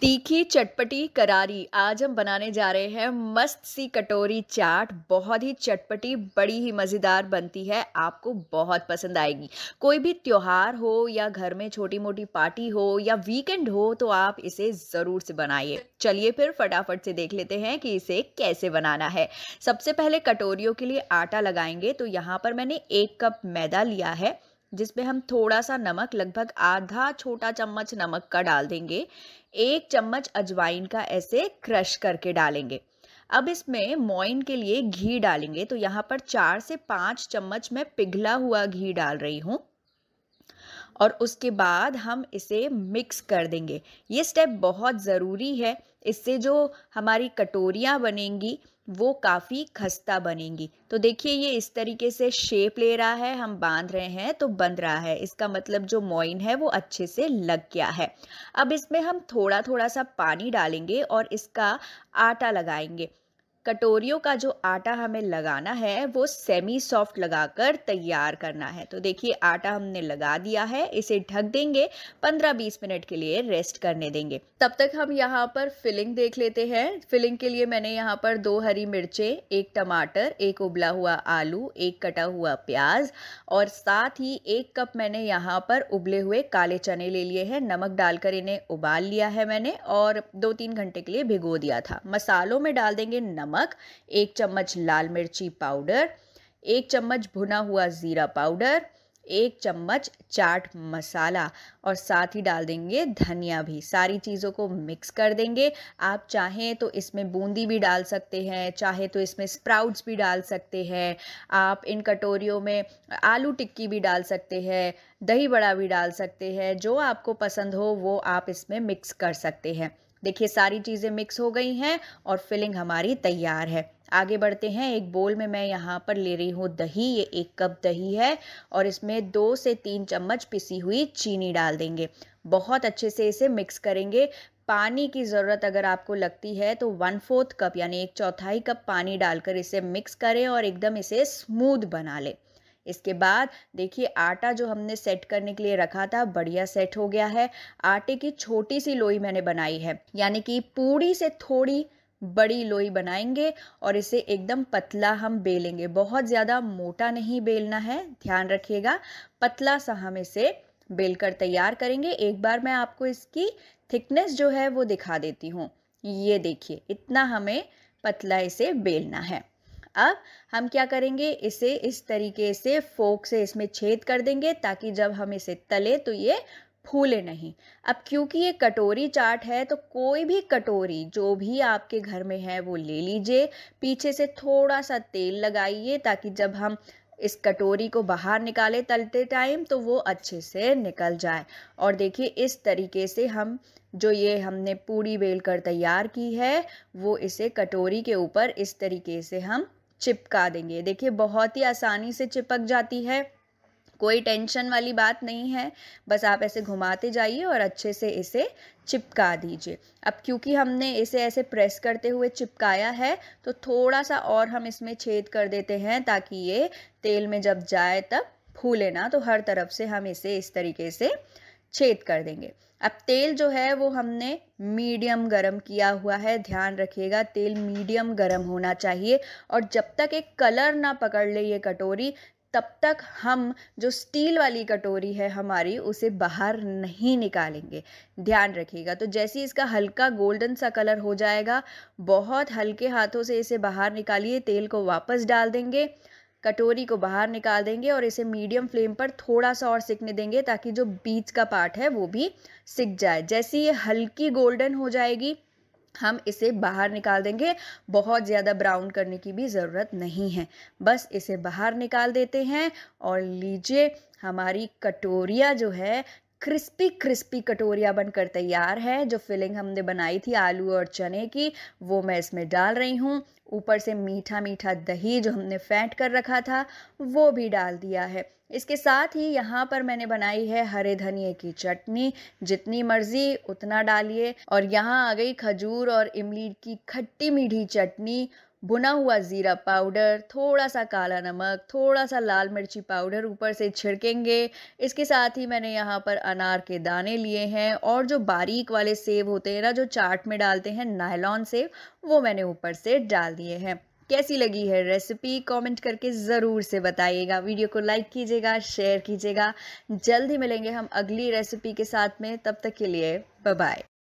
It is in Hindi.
तीखी चटपटी करारी आज हम बनाने जा रहे हैं मस्त सी कटोरी चाट बहुत ही चटपटी बड़ी ही मज़ेदार बनती है आपको बहुत पसंद आएगी कोई भी त्यौहार हो या घर में छोटी मोटी पार्टी हो या वीकेंड हो तो आप इसे ज़रूर से बनाइए चलिए फिर फटाफट से देख लेते हैं कि इसे कैसे बनाना है सबसे पहले कटोरियों के लिए आटा लगाएंगे तो यहाँ पर मैंने एक कप मैदा लिया है जिसमें हम थोड़ा सा नमक लगभग आधा छोटा चम्मच नमक का डाल देंगे एक चम्मच अजवाइन का ऐसे क्रश करके डालेंगे अब इसमें मोइन के लिए घी डालेंगे तो यहाँ पर चार से पाँच चम्मच मैं पिघला हुआ घी डाल रही हूँ और उसके बाद हम इसे मिक्स कर देंगे ये स्टेप बहुत ज़रूरी है इससे जो हमारी कटोरियाँ बनेंगी वो काफ़ी खस्ता बनेंगी तो देखिए ये इस तरीके से शेप ले रहा है हम बांध रहे हैं तो बन रहा है इसका मतलब जो मोइन है वो अच्छे से लग गया है अब इसमें हम थोड़ा थोड़ा सा पानी डालेंगे और इसका आटा लगाएंगे कटोरियों का जो आटा हमें लगाना है वो सेमी सॉफ्ट लगाकर तैयार करना है तो देखिए आटा हमने लगा दिया है इसे ढक देंगे 15-20 मिनट के लिए रेस्ट करने देंगे तब तक हम यहाँ पर फिलिंग देख लेते हैं फिलिंग के लिए मैंने यहाँ पर दो हरी मिर्चें एक टमाटर एक उबला हुआ आलू एक कटा हुआ प्याज और साथ ही एक कप मैंने यहाँ पर उबले हुए काले चने ले लिए हैं नमक डालकर इन्हें उबाल लिया है मैंने और दो तीन घंटे के लिए भिगो दिया था मसालों में डाल देंगे नमक नमक एक चम्मच लाल मिर्ची पाउडर एक चम्मच भुना हुआ ज़ीरा पाउडर एक चम्मच चाट मसाला और साथ ही डाल देंगे धनिया भी सारी चीज़ों को मिक्स कर देंगे आप चाहें तो इसमें बूंदी भी डाल सकते हैं चाहे तो इसमें स्प्राउट्स भी डाल सकते हैं आप इन कटोरियों में आलू टिक्की भी डाल सकते हैं दही बड़ा भी डाल सकते हैं जो आपको पसंद हो वो आप इसमें मिक्स कर सकते हैं देखिए सारी चीज़ें मिक्स हो गई हैं और फिलिंग हमारी तैयार है आगे बढ़ते हैं एक बोल में मैं यहाँ पर ले रही हूँ दही ये एक कप दही है और इसमें दो से तीन चम्मच पिसी हुई चीनी डाल देंगे बहुत अच्छे से इसे मिक्स करेंगे पानी की ज़रूरत अगर आपको लगती है तो वन फोर्थ कप यानी एक चौथाई कप पानी डालकर इसे मिक्स करें और एकदम इसे स्मूद बना लें इसके बाद देखिए आटा जो हमने सेट करने के लिए रखा था बढ़िया सेट हो गया है आटे की छोटी सी लोई मैंने बनाई है यानी कि पूरी से थोड़ी बड़ी लोई बनाएंगे और इसे एकदम पतला हम बेलेंगे बहुत ज़्यादा मोटा नहीं बेलना है ध्यान रखिएगा पतला सा हम इसे बेलकर तैयार करेंगे एक बार मैं आपको इसकी थिकनेस जो है वो दिखा देती हूँ ये देखिए इतना हमें पतला इसे बेलना है अब हम क्या करेंगे इसे इस तरीके से फोक से इसमें छेद कर देंगे ताकि जब हम इसे तले तो ये फूले नहीं अब क्योंकि ये कटोरी चाट है तो कोई भी कटोरी जो भी आपके घर में है वो ले लीजिए पीछे से थोड़ा सा तेल लगाइए ताकि जब हम इस कटोरी को बाहर निकाले तलते टाइम तो वो अच्छे से निकल जाए और देखिए इस तरीके से हम जो ये हमने पूरी बेल कर तैयार की है वो इसे कटोरी के ऊपर इस तरीके से हम चिपका देंगे देखिए बहुत ही आसानी से चिपक जाती है कोई टेंशन वाली बात नहीं है बस आप ऐसे घुमाते जाइए और अच्छे से इसे चिपका दीजिए अब क्योंकि हमने इसे ऐसे प्रेस करते हुए चिपकाया है तो थोड़ा सा और हम इसमें छेद कर देते हैं ताकि ये तेल में जब जाए तब फूले ना तो हर तरफ से हम इसे इस तरीके से छेद कर देंगे अब तेल जो है वो हमने मीडियम गरम किया हुआ है ध्यान रखिएगा तेल मीडियम गरम होना चाहिए और जब तक एक कलर ना पकड़ ले ये कटोरी तब तक हम जो स्टील वाली कटोरी है हमारी उसे बाहर नहीं निकालेंगे ध्यान रखिएगा तो जैसे इसका हल्का गोल्डन सा कलर हो जाएगा बहुत हल्के हाथों से इसे बाहर निकालिए तेल को वापस डाल देंगे कटोरी को बाहर निकाल देंगे और इसे मीडियम फ्लेम पर थोड़ा सा और सिकने देंगे ताकि जो बीच का पार्ट है वो भी सिक जाए जैसे ये हल्की गोल्डन हो जाएगी हम इसे बाहर निकाल देंगे बहुत ज़्यादा ब्राउन करने की भी ज़रूरत नहीं है बस इसे बाहर निकाल देते हैं और लीजिए हमारी कटोरिया जो है क्रिस्पी क्रिस्पी कटोरिया बनकर तैयार है जो फिलिंग हमने बनाई थी आलू और चने की वो मैं इसमें डाल रही हूँ ऊपर से मीठा मीठा दही जो हमने फेंट कर रखा था वो भी डाल दिया है इसके साथ ही यहाँ पर मैंने बनाई है हरे धनिए की चटनी जितनी मर्ज़ी उतना डालिए और यहाँ आ गई खजूर और इमली की खट्टी मीठी चटनी भुना हुआ ज़ीरा पाउडर थोड़ा सा काला नमक थोड़ा सा लाल मिर्ची पाउडर ऊपर से छिड़केंगे इसके साथ ही मैंने यहाँ पर अनार के दाने लिए हैं और जो बारीक वाले सेब होते हैं ना जो चाट में डालते हैं नायलॉन सेब वो मैंने ऊपर से डाल दिए हैं कैसी लगी है रेसिपी कमेंट करके ज़रूर से बताइएगा वीडियो को लाइक कीजिएगा शेयर कीजिएगा जल्द ही मिलेंगे हम अगली रेसिपी के साथ में तब तक के लिए बाय